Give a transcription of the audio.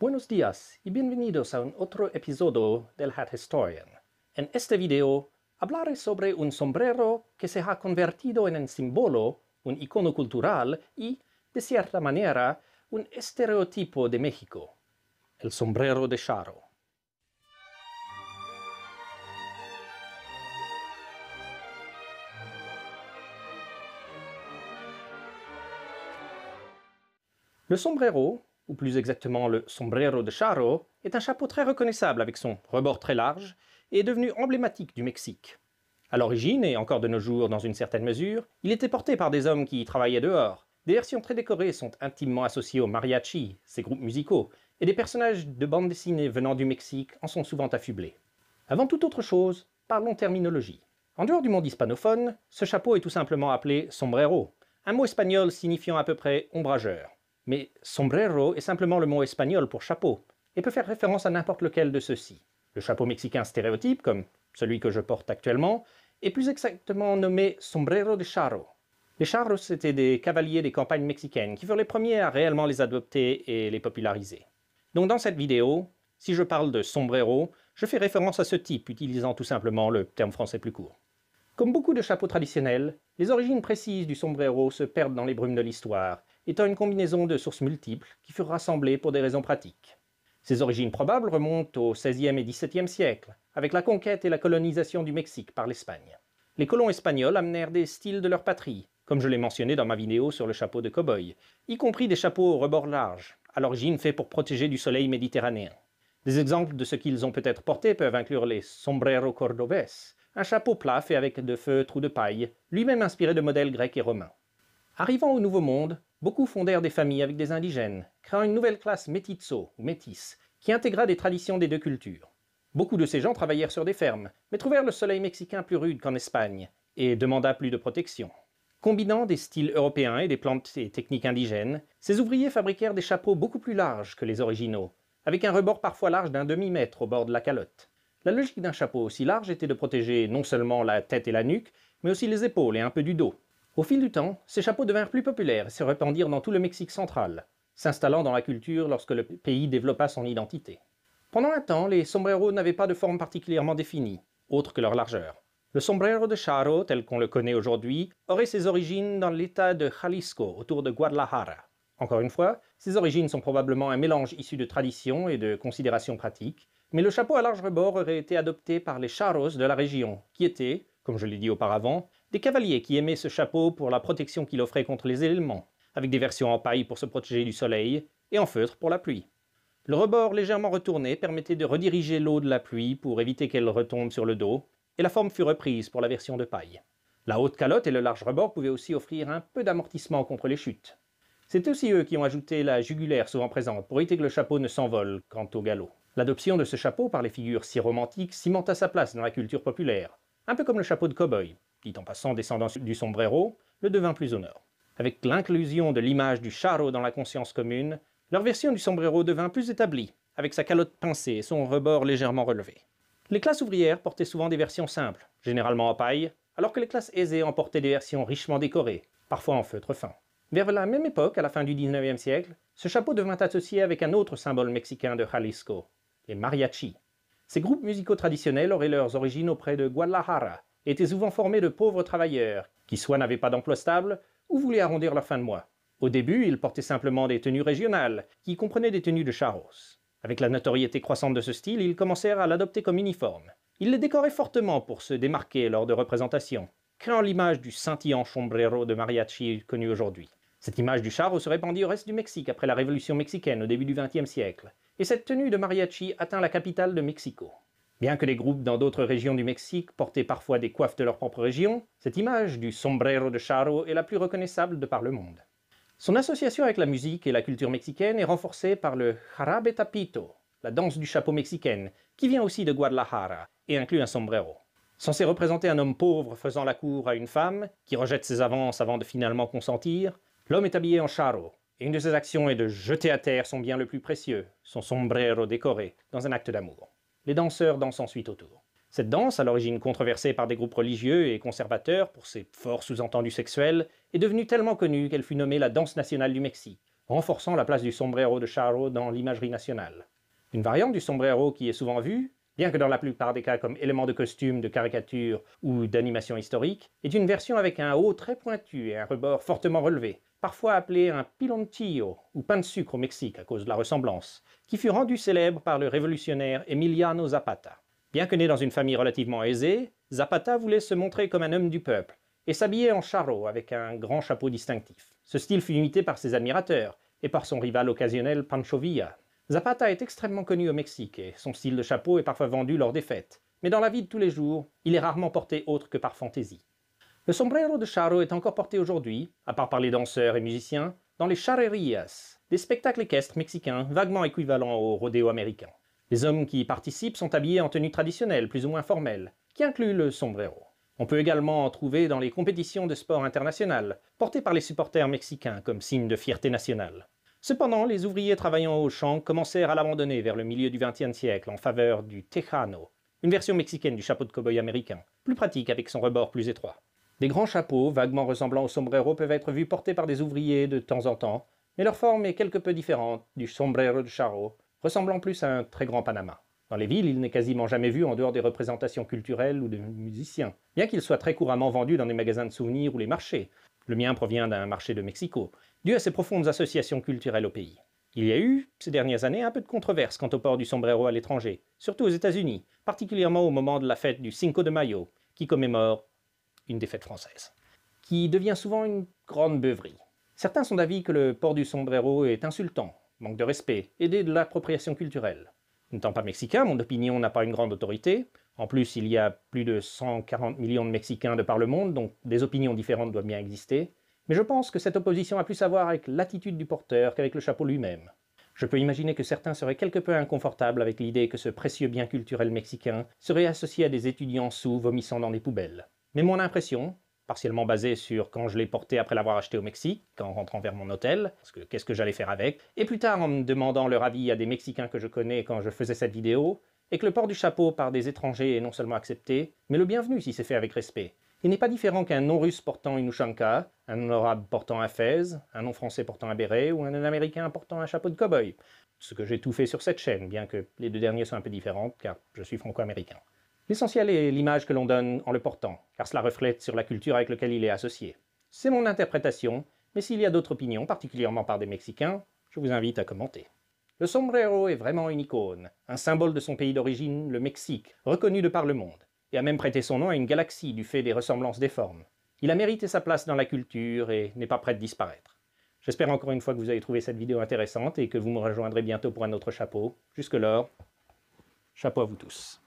Buenos días y bienvenidos a un otro episodio del Hat Historian. En este video hablaré sobre un sombrero que se ha convertido en un símbolo, un icono cultural y, de cierta manera, un estereotipo de México, el sombrero de Charo. El sombrero ou plus exactement le sombrero de charro, est un chapeau très reconnaissable avec son rebord très large et est devenu emblématique du Mexique. À l'origine, et encore de nos jours dans une certaine mesure, il était porté par des hommes qui y travaillaient dehors. Des versions très décorées sont intimement associées aux mariachi, ces groupes musicaux, et des personnages de bandes dessinées venant du Mexique en sont souvent affublés. Avant toute autre chose, parlons terminologie. En dehors du monde hispanophone, ce chapeau est tout simplement appelé sombrero, un mot espagnol signifiant à peu près ombrageur. Mais sombrero est simplement le mot espagnol pour chapeau, et peut faire référence à n'importe lequel de ceux-ci. Le chapeau mexicain stéréotype, comme celui que je porte actuellement, est plus exactement nommé sombrero de charro. Les charros c'étaient des cavaliers des campagnes mexicaines qui furent les premiers à réellement les adopter et les populariser. Donc dans cette vidéo, si je parle de sombrero, je fais référence à ce type utilisant tout simplement le terme français plus court. Comme beaucoup de chapeaux traditionnels, les origines précises du sombrero se perdent dans les brumes de l'histoire, étant une combinaison de sources multiples qui furent rassemblées pour des raisons pratiques. Ses origines probables remontent au XVIe et XVIIe siècle, avec la conquête et la colonisation du Mexique par l'Espagne. Les colons espagnols amenèrent des styles de leur patrie, comme je l'ai mentionné dans ma vidéo sur le chapeau de cow-boy, y compris des chapeaux au rebord large, à l'origine faits pour protéger du soleil méditerranéen. Des exemples de ce qu'ils ont peut-être porté peuvent inclure les sombreros cordobés, un chapeau plat fait avec de feutre ou de paille, lui-même inspiré de modèles grecs et romains. Arrivant au Nouveau Monde, Beaucoup fondèrent des familles avec des indigènes, créant une nouvelle classe métisso ou métis, qui intégra des traditions des deux cultures. Beaucoup de ces gens travaillèrent sur des fermes, mais trouvèrent le soleil mexicain plus rude qu'en Espagne, et demanda plus de protection. Combinant des styles européens et des plantes et techniques indigènes, ces ouvriers fabriquèrent des chapeaux beaucoup plus larges que les originaux, avec un rebord parfois large d'un demi-mètre au bord de la calotte. La logique d'un chapeau aussi large était de protéger non seulement la tête et la nuque, mais aussi les épaules et un peu du dos. Au fil du temps, ces chapeaux devinrent plus populaires et se répandirent dans tout le Mexique central, s'installant dans la culture lorsque le pays développa son identité. Pendant un temps, les sombreros n'avaient pas de forme particulièrement définie, autre que leur largeur. Le sombrero de charro, tel qu'on le connaît aujourd'hui, aurait ses origines dans l'état de Jalisco, autour de Guadalajara. Encore une fois, ses origines sont probablement un mélange issu de tradition et de considérations pratiques, mais le chapeau à large rebord aurait été adopté par les charros de la région, qui étaient, comme je l'ai dit auparavant, des cavaliers qui aimaient ce chapeau pour la protection qu'il offrait contre les éléments, avec des versions en paille pour se protéger du soleil et en feutre pour la pluie. Le rebord légèrement retourné permettait de rediriger l'eau de la pluie pour éviter qu'elle retombe sur le dos, et la forme fut reprise pour la version de paille. La haute calotte et le large rebord pouvaient aussi offrir un peu d'amortissement contre les chutes. C'est aussi eux qui ont ajouté la jugulaire souvent présente pour éviter que le chapeau ne s'envole quant au galop. L'adoption de ce chapeau par les figures si romantiques cimenta sa place dans la culture populaire, un peu comme le chapeau de cow-boy dit en passant descendant du sombrero, le devint plus au Avec l'inclusion de l'image du charro dans la conscience commune, leur version du sombrero devint plus établie, avec sa calotte pincée et son rebord légèrement relevé. Les classes ouvrières portaient souvent des versions simples, généralement en paille, alors que les classes aisées en portaient des versions richement décorées, parfois en feutre fin. Vers la même époque, à la fin du 19e siècle, ce chapeau devint associé avec un autre symbole mexicain de Jalisco, les mariachis. Ces groupes musicaux traditionnels auraient leurs origines auprès de Guadalajara, étaient souvent formés de pauvres travailleurs qui soit n'avaient pas d'emploi stable ou voulaient arrondir leur fin de mois. Au début, ils portaient simplement des tenues régionales, qui comprenaient des tenues de charros. Avec la notoriété croissante de ce style, ils commencèrent à l'adopter comme uniforme. Ils les décoraient fortement pour se démarquer lors de représentations, créant l'image du scintillant sombrero de mariachi connu aujourd'hui. Cette image du charro se répandit au reste du Mexique après la révolution mexicaine au début du XXe siècle, et cette tenue de mariachi atteint la capitale de Mexico. Bien que les groupes dans d'autres régions du Mexique portaient parfois des coiffes de leur propre région, cette image du sombrero de charro est la plus reconnaissable de par le monde. Son association avec la musique et la culture mexicaine est renforcée par le jarabe tapito, la danse du chapeau mexicaine, qui vient aussi de Guadalajara et inclut un sombrero. Censé représenter un homme pauvre faisant la cour à une femme, qui rejette ses avances avant de finalement consentir, l'homme est habillé en charro, et une de ses actions est de jeter à terre son bien le plus précieux, son sombrero décoré, dans un acte d'amour. Les danseurs dansent ensuite autour. Cette danse, à l'origine controversée par des groupes religieux et conservateurs pour ses forts sous-entendus sexuels, est devenue tellement connue qu'elle fut nommée la danse nationale du Mexique, renforçant la place du sombrero de charro dans l'imagerie nationale. Une variante du sombrero qui est souvent vue, bien que dans la plupart des cas comme élément de costume, de caricature ou d'animation historique, est une version avec un haut très pointu et un rebord fortement relevé, parfois appelé un piloncillo ou pain de sucre au Mexique à cause de la ressemblance, qui fut rendu célèbre par le révolutionnaire Emiliano Zapata. Bien que né dans une famille relativement aisée, Zapata voulait se montrer comme un homme du peuple et s'habiller en charro avec un grand chapeau distinctif. Ce style fut imité par ses admirateurs et par son rival occasionnel Pancho Villa. Zapata est extrêmement connu au Mexique et son style de chapeau est parfois vendu lors des fêtes, mais dans la vie de tous les jours, il est rarement porté autre que par fantaisie. Le sombrero de charro est encore porté aujourd'hui, à part par les danseurs et musiciens, dans les charrerías, des spectacles équestres mexicains vaguement équivalents au rodéo américain. Les hommes qui y participent sont habillés en tenue traditionnelle, plus ou moins formelle, qui inclut le sombrero. On peut également en trouver dans les compétitions de sport internationales, portées par les supporters mexicains comme signe de fierté nationale. Cependant, les ouvriers travaillant au champ commencèrent à l'abandonner vers le milieu du XXe siècle en faveur du tejano, une version mexicaine du chapeau de cowboy américain, plus pratique avec son rebord plus étroit. Des grands chapeaux, vaguement ressemblant aux sombrero, peuvent être vus portés par des ouvriers de temps en temps, mais leur forme est quelque peu différente du sombrero de charro, ressemblant plus à un très grand Panama. Dans les villes, il n'est quasiment jamais vu en dehors des représentations culturelles ou de musiciens, bien qu'il soit très couramment vendu dans les magasins de souvenirs ou les marchés. Le mien provient d'un marché de Mexico, dû à ses profondes associations culturelles au pays. Il y a eu, ces dernières années, un peu de controverse quant au port du sombrero à l'étranger, surtout aux États-Unis, particulièrement au moment de la fête du Cinco de Mayo, qui commémore une défaite française, qui devient souvent une grande beuverie. Certains sont d'avis que le port du sombrero est insultant, manque de respect, aidé de l'appropriation culturelle. N'étant pas mexicain, mon opinion n'a pas une grande autorité. En plus, il y a plus de 140 millions de Mexicains de par le monde, donc des opinions différentes doivent bien exister. Mais je pense que cette opposition a plus à voir avec l'attitude du porteur qu'avec le chapeau lui-même. Je peux imaginer que certains seraient quelque peu inconfortables avec l'idée que ce précieux bien culturel mexicain serait associé à des étudiants sous vomissant dans des poubelles. Mais mon impression, partiellement basée sur quand je l'ai porté après l'avoir acheté au Mexique, en rentrant vers mon hôtel, parce que qu'est-ce que j'allais faire avec, et plus tard en me demandant leur avis à des Mexicains que je connais quand je faisais cette vidéo, est que le port du chapeau par des étrangers est non seulement accepté, mais le bienvenu si c'est fait avec respect. Il n'est pas différent qu'un non-russe portant une ushanka, un non-arabe portant un fez, un non-français portant un béret ou un non-américain portant un chapeau de cowboy. Ce que j'ai tout fait sur cette chaîne, bien que les deux derniers soient un peu différents, car je suis franco-américain. L'essentiel est l'image que l'on donne en le portant, car cela reflète sur la culture avec laquelle il est associé. C'est mon interprétation, mais s'il y a d'autres opinions, particulièrement par des Mexicains, je vous invite à commenter. Le sombrero est vraiment une icône, un symbole de son pays d'origine, le Mexique, reconnu de par le monde, et a même prêté son nom à une galaxie du fait des ressemblances des formes. Il a mérité sa place dans la culture et n'est pas prêt de disparaître. J'espère encore une fois que vous avez trouvé cette vidéo intéressante et que vous me rejoindrez bientôt pour un autre chapeau. Jusque-là, chapeau à vous tous.